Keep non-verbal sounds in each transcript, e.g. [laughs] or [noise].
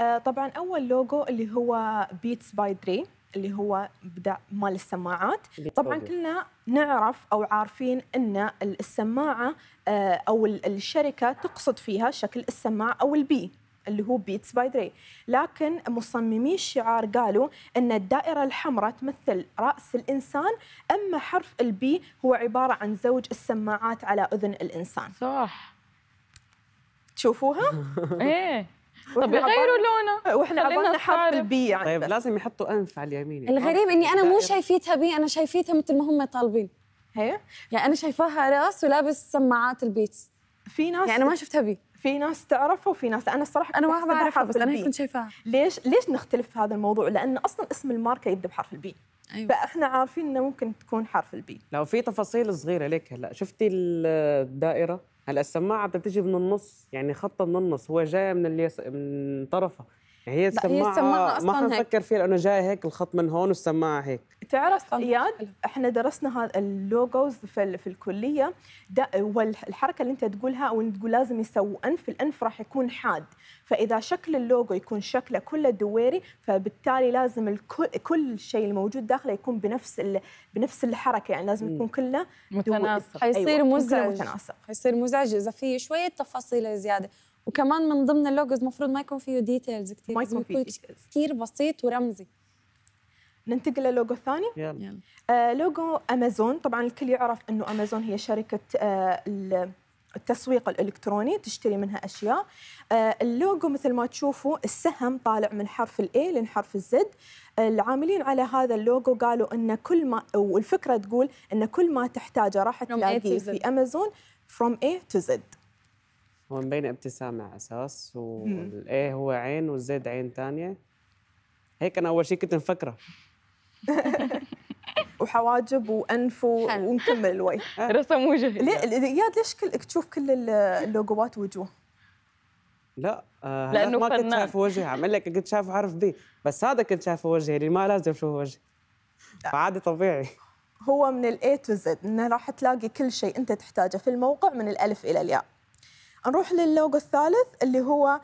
آه، طبعا اول لوجو اللي هو بيتس باي دري اللي هو بدا مال السماعات طبعا كلنا نعرف او عارفين ان السماعه آه، او الشركه تقصد فيها شكل السماعه او البي اللي هو بيتس باي دري لكن مصممي الشعار قالوا ان الدائره الحمراء تمثل راس الانسان اما حرف البي هو عباره عن زوج السماعات على اذن الانسان صح تشوفوها ايه طب يغيروا لونه واحنا عبالنا حرف البي يعني طيب لازم يحطوا انف على اليمين يعني الغريب اني انا مو شايفيتها بي انا شايفيتها مثل ما هم طالبين هي يعني انا شايفاها راس ولابس سماعات البيتس في ناس يعني ما شفتها بي في ناس تعرفه وفي ناس انا الصراحه انا ما بعرفها بس انا كنت شايفاها ليش ليش نختلف في هذا الموضوع لان اصلا اسم الماركه يبدا بحرف البي أيوة. فاحنا عارفين انه ممكن تكون حرف البي لو في تفاصيل صغيره ليك هلا شفتي الدائره هلا السماعه بتتجي من النص يعني خطه من النص هو جاي من اليس... من طرفها هي السماعه, هي السماعة أصلاً ما حنفكر فيها لانه جاي هيك الخط من هون والسماعه هيك تعرف اياد احنا درسنا هذا اللوجوز في, في الكليه والحركه اللي انت تقولها أو تقول لازم يسووا انف الانف راح يكون حاد فاذا شكل اللوجو يكون شكله كله دويري فبالتالي لازم الكل كل شيء الموجود داخله يكون بنفس ال... بنفس الحركه يعني لازم يكون كله متناسق أيوة، حيصير أيوة. مزعج متناسق حيصير مزعج اذا في شويه تفاصيل زياده وكمان من ضمن اللوجوز المفروض ما يكون فيه ديتيلز كثير ما يكون فيه كثير بسيط ورمزي ننتقل للوجو الثاني يلا. يلا. آه لوجو امازون طبعا الكل يعرف انه امازون هي شركه آه التسويق الالكتروني تشتري منها اشياء آه اللوجو مثل ما تشوفوا السهم طالع من حرف الاي لحرف الزد العاملين على هذا اللوجو قالوا ان كل ما والفكره تقول ان كل ما تحتاجه راح تلاقيه في امازون from A to Z هو مبينه ابتسامه على اساس والايه هو عين والزد عين ثانيه هيك انا اول شيء كنت مفكره [laughs] وحواجب وانف ونكمل [laughs] الوجه رسم وجه ليه ليش كل تشوف كل اللوجوات وجوه؟ لا آه لانه ما كنت شايف وجهي عم لك كنت شايف حرف بي بس هذا كنت شايفه وجهي اللي يعني ما لازم اشوف وجهي آه. عادي طبيعي هو من الاي تو زد انه راح تلاقي كل شيء انت تحتاجه في الموقع من الالف الى الياء نروح لللوجو الثالث اللي هو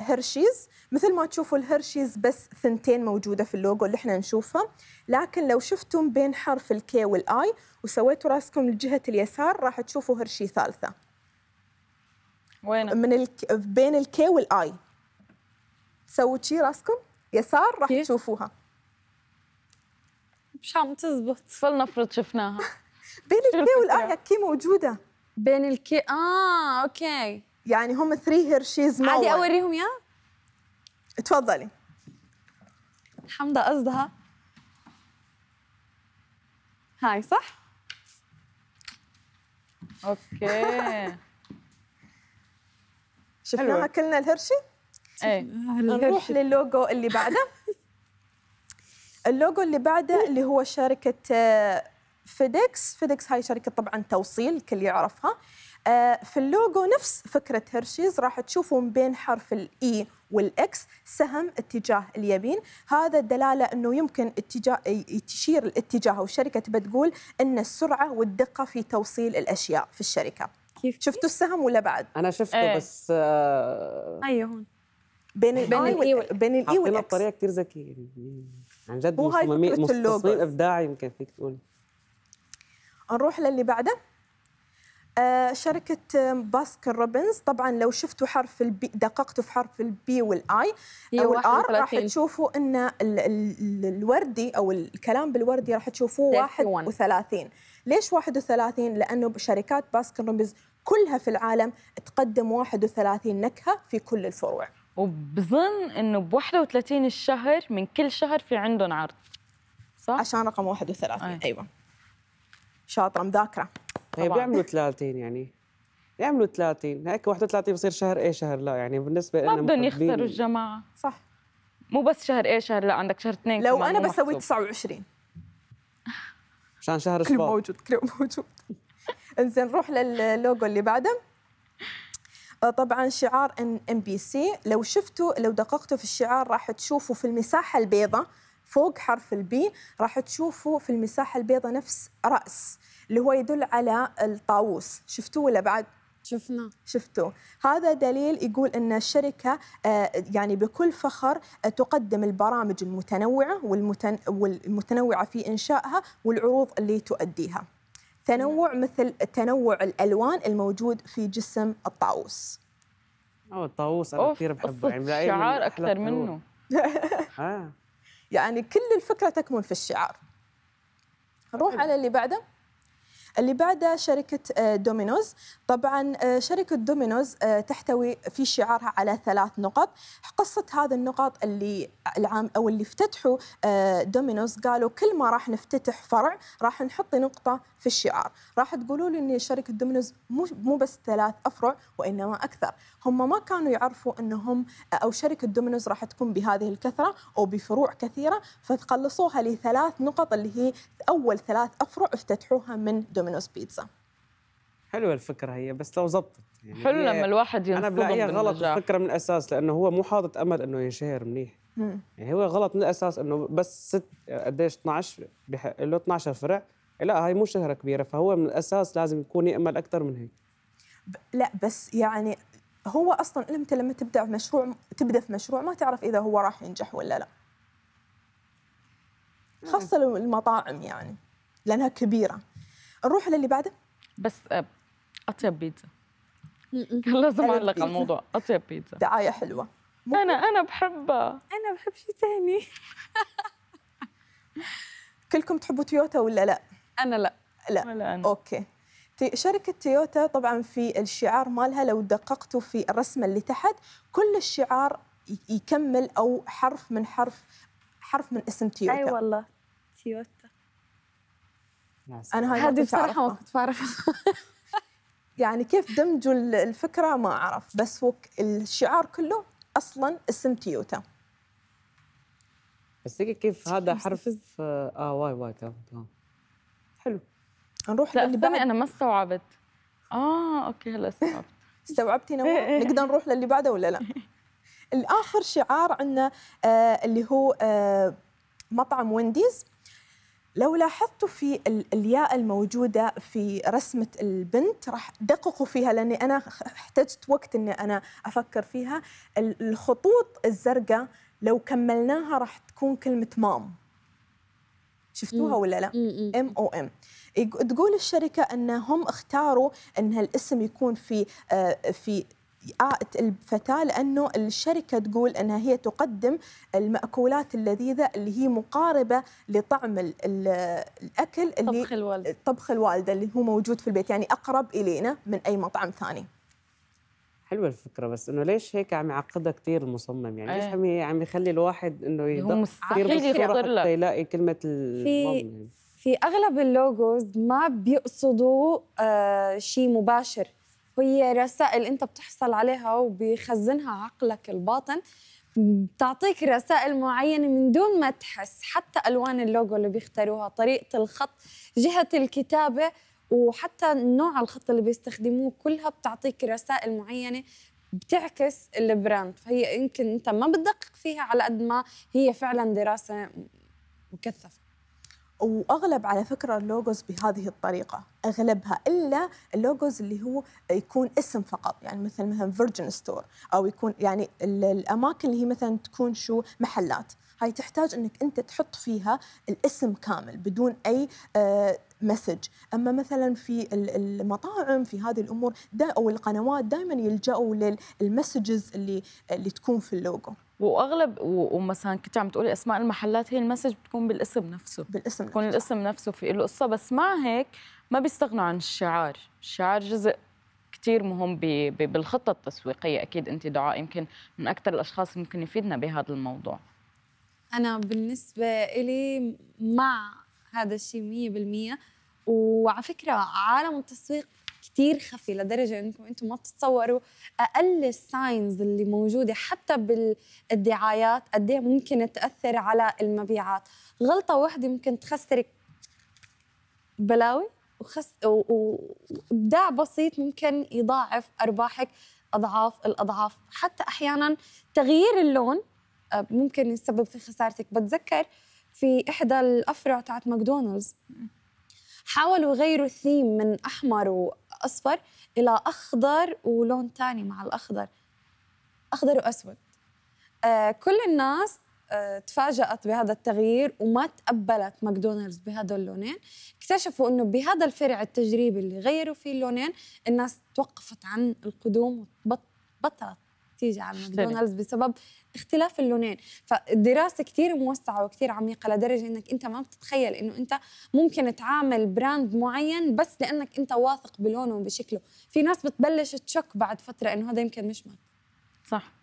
هرشيز آه، مثل ما تشوفوا الهرشيز بس ثنتين موجوده في اللوجو اللي احنا نشوفها لكن لو شفتم بين حرف الكي والاي وسويتوا راسكم لجهه اليسار راح تشوفوا هرشي ثالثه وين من ال... بين الكي والاي سووا شي راسكم يسار راح تشوفوها مش عم تزبط فلنفرض شفناها [laughs] بين الكي والاي اكيد موجوده بين الكي اه اوكي يعني هم ثري هيرشيز ما عادي اوريهم اياه؟ تفضلي حمدة قصدها هاي صح؟ اوكي [laughs] شفناها كلنا الهرشي؟ ايه نروح للوجو اللي بعده [laughs] اللوجو اللي بعده اللي هو شركة آه، فيدكس فيدكس هاي شركه طبعا توصيل الكل يعرفها آه، في اللوجو نفس فكره هيرشيز راح تشوفوا بين حرف الاي e والاكس سهم اتجاه اليمين هذا دلاله انه يمكن اتجاه تشير الاتجاه والشركه تبى تقول ان السرعه والدقه في توصيل الاشياء في الشركه كيف شفتوا السهم ولا بعد انا شفته ايه. بس آه اي أيوه، هون بين بين الاي e بين الاي e والاكس بطريقه كثير ذكيه يعني عن جد مصممين مصممين ابداعي يمكن فيك تقول نروح للي بعده آه شركة باسكن روبنز طبعا لو شفتوا حرف البي دققتوا في حرف البي والاي او الار راح تشوفوا ان ال ال الوردي او الكلام بالوردي راح تشوفوه 31 ليش 31 لانه شركات باسكن روبنز كلها في العالم تقدم 31 نكهه في كل الفروع وبظن انه ب 31 الشهر من كل شهر في عندهم عرض صح عشان رقم 31 أي. آه. ايوه شاطره مذاكره هي طيب، بيعملوا 30 يعني يعملوا 30 هيك 31 بصير شهر ايه شهر لا يعني بالنسبه لنا ما بدهم يخسروا الجماعه صح مو بس شهر ايه شهر لا عندك شهر اثنين لو انا بسوي 29 مشان شهر سبا كله موجود كله موجود [laughs] انزين نروح للوجو اللي بعده آه، طبعا شعار ان ام بي سي لو شفتوا لو دققتوا في الشعار راح تشوفوا في المساحه البيضاء فوق حرف البي راح تشوفوا في المساحة البيضاء نفس رأس اللي هو يدل على الطاووس شفتوه ولا بعد؟ شفنا شفتوا هذا دليل يقول ان الشركه آه، يعني بكل فخر آه، تقدم البرامج المتنوعه والمتنوعه في انشائها والعروض اللي تؤديها تنوع نعم. مثل تنوع الالوان الموجود في جسم الطاووس او الطاووس انا كثير بحبه يعني شعار اكثر منه ها آه. يعني كل الفكره تكمن في الشعار نروح على اللي بعده اللي بعده شركة آه، دومينوز طبعا آه، شركة دومينوز آه، تحتوي في شعارها على ثلاث نقط قصة هذه النقاط اللي العام أو اللي افتتحوا دومينوز قالوا كل ما راح نفتتح فرع راح نحط نقطة في الشعار راح تقولوا لي أن شركة دومينوز مو, مو بس ثلاث أفرع وإنما أكثر هم ما كانوا يعرفوا أنهم أو شركة دومينوز راح تكون بهذه الكثرة أو بفروع كثيرة فتقلصوها لثلاث نقط اللي هي أول ثلاث أفرع افتتحوها من دومينوز دومينوز بيتزا حلوه الفكره هي بس لو زبطت يعني حلو لما الواحد ينصدم انا بلاقيها غلط الفكره من الاساس لانه هو مو حاطط امل انه ينشهر منيح يعني هو غلط من الاساس انه بس ست قديش 12 بحق له 12 فرع لا هاي مو شهره كبيره فهو من الاساس لازم يكون يامل اكثر من هيك لا بس يعني هو اصلا انت لما تبدا في مشروع تبدا في مشروع ما تعرف اذا هو راح ينجح ولا لا خاصه المطاعم يعني لانها كبيره نروح للي بعده بس آه، اطيب بيتزا [laughs] لازم اعلق على الموضوع اطيب بيتزا دعايه حلوه ممكن. انا انا بحبها انا بحب شيء ثاني [laughs] كلكم تحبوا تويوتا ولا لا انا لا لا أنا. اوكي شركة تويوتا طبعا في الشعار مالها لو دققتوا في الرسمة اللي تحت كل الشعار يكمل او حرف من حرف حرف من اسم تويوتا اي أيوة والله تويوتا انا هذه بصراحه ما كنت فارغه [laughs] يعني كيف دمجوا الفكره ما اعرف بس وك الشعار كله اصلا اسم تويوتا بس كيف هذا حرف آه،, اه واي واي تمام حلو نروح لا استني انا ما استوعبت اه اوكي هلا استوعبت [laughs] استوعبتي نوع إيه، إيه. نقدر نروح للي بعده ولا لا [laughs] الاخر شعار عندنا آه اللي هو آه مطعم وينديز لو لاحظتوا في الياء الموجودة في رسمة البنت راح دققوا فيها لأني أنا احتجت وقت أني أنا أفكر فيها الخطوط الزرقاء لو كملناها راح تكون كلمة مام شفتوها ولا لا؟ ام او ام تقول الشركه أنهم اختاروا ان الاسم يكون في آه، في إعاءة الفتاة لأنه الشركة تقول أنها هي تقدم المأكولات اللذيذة اللي هي مقاربة لطعم الأكل اللي طبخ الوالدة طبخ الوالدة اللي هو موجود في البيت يعني أقرب إلينا من أي مطعم ثاني حلوه الفكره بس انه ليش هيك عم يعقدها كثير المصمم يعني ليش إيه. عم عم يخلي الواحد انه يضغط كثير بالصوره حتى يلاقي كلمه في يعني في اغلب اللوجوز ما بيقصدوا آه شيء مباشر وهي رسائل انت بتحصل عليها وبيخزنها عقلك الباطن بتعطيك رسائل معينة من دون ما تحس حتى ألوان اللوجو اللي بيختاروها طريقة الخط جهة الكتابة وحتى نوع الخط اللي بيستخدموه كلها بتعطيك رسائل معينة بتعكس البراند فهي يمكن انت ما بتدقق فيها على قد ما هي فعلا دراسة مكثفة واغلب على فكره اللوجوز بهذه الطريقه اغلبها الا اللوجوز اللي هو يكون اسم فقط يعني مثل مثلا فيرجن ستور او يكون يعني الاماكن اللي هي مثلا تكون شو محلات هاي تحتاج انك انت تحط فيها الاسم كامل بدون اي مسج آه، اما مثلا في المطاعم في هذه الامور دا او القنوات دائما يلجأوا للمسجز اللي اللي تكون في اللوجو واغلب ومثلا كنت عم تقولي اسماء المحلات هي المسج بتكون بالاسم نفسه بالاسم بتكون نفسه. الاسم نفسه في له قصه بس مع هيك ما بيستغنوا عن الشعار الشعار جزء كثير مهم بي بي بالخطه التسويقيه اكيد انت دعاء يمكن من اكثر الاشخاص ممكن يفيدنا بهذا الموضوع انا بالنسبه لي مع هذا الشيء 100% وعلى فكره عالم التسويق كثير خفي لدرجه انكم انتم ما بتتصوروا اقل الساينز اللي موجوده حتى بالدعايات قد إيه ممكن تاثر على المبيعات غلطه واحده ممكن تخسرك بلاوي وخس وابداع بسيط ممكن يضاعف ارباحك اضعاف الاضعاف حتى احيانا تغيير اللون آه، ممكن يسبب في خسارتك بتذكر في احدى الافرع تاعت ماكدونالدز حاولوا يغيروا الثيم من احمر اصفر الى اخضر ولون ثاني مع الاخضر اخضر واسود آه كل الناس آه تفاجأت بهذا التغيير وما تقبلت ماكدونالدز بهذا اللونين اكتشفوا انه بهذا الفرع التجريبي اللي غيروا فيه اللونين الناس توقفت عن القدوم وبطلت تيجي على ماكدونالدز بسبب اختلاف اللونين فالدراسه كثير موسعه وكثير عميقه لدرجه انك انت ما بتتخيل انه انت ممكن تعامل براند معين بس لانك انت واثق بلونه وبشكله في ناس بتبلش تشك بعد فتره انه هذا يمكن مش مات صح